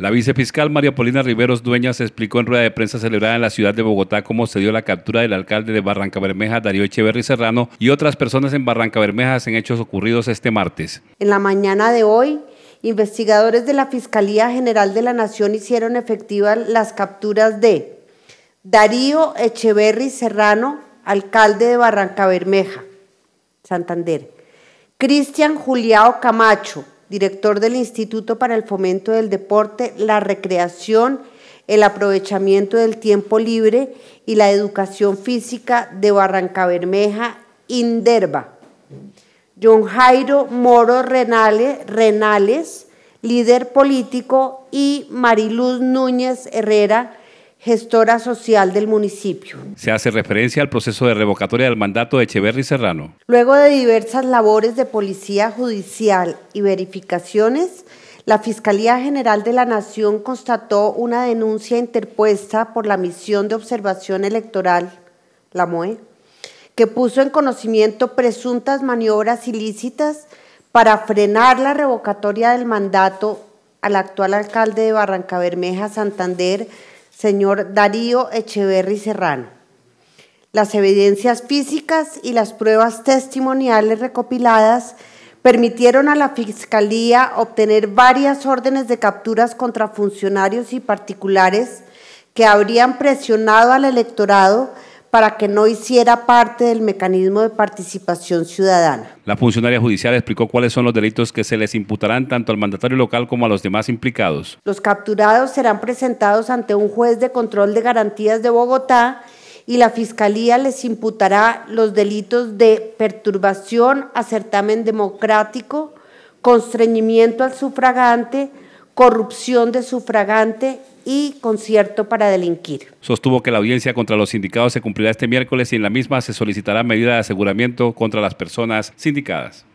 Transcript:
La vicefiscal María Polina Riveros Dueñas explicó en rueda de prensa celebrada en la ciudad de Bogotá cómo se dio la captura del alcalde de Barranca Bermeja, Darío Echeverri Serrano, y otras personas en Barranca Bermeja en hechos ocurridos este martes. En la mañana de hoy, investigadores de la Fiscalía General de la Nación hicieron efectivas las capturas de Darío Echeverri Serrano, alcalde de Barranca Bermeja, Santander, Cristian Juliao Camacho, director del Instituto para el Fomento del Deporte, la recreación, el aprovechamiento del tiempo libre y la educación física de Barranca Bermeja, Inderva. John Jairo Moro Renales, Renales líder político, y Mariluz Núñez Herrera, gestora social del municipio. Se hace referencia al proceso de revocatoria del mandato de Echeverry Serrano. Luego de diversas labores de policía judicial y verificaciones, la Fiscalía General de la Nación constató una denuncia interpuesta por la Misión de Observación Electoral, la MOE, que puso en conocimiento presuntas maniobras ilícitas para frenar la revocatoria del mandato al actual alcalde de Barranca Bermeja, Santander, señor Darío Echeverri Serrano. Las evidencias físicas y las pruebas testimoniales recopiladas permitieron a la Fiscalía obtener varias órdenes de capturas contra funcionarios y particulares que habrían presionado al electorado para que no hiciera parte del mecanismo de participación ciudadana. La funcionaria judicial explicó cuáles son los delitos que se les imputarán tanto al mandatario local como a los demás implicados. Los capturados serán presentados ante un juez de control de garantías de Bogotá y la Fiscalía les imputará los delitos de perturbación acertamen democrático, constreñimiento al sufragante, corrupción de sufragante y concierto para delinquir. Sostuvo que la audiencia contra los sindicados se cumplirá este miércoles y en la misma se solicitará medida de aseguramiento contra las personas sindicadas.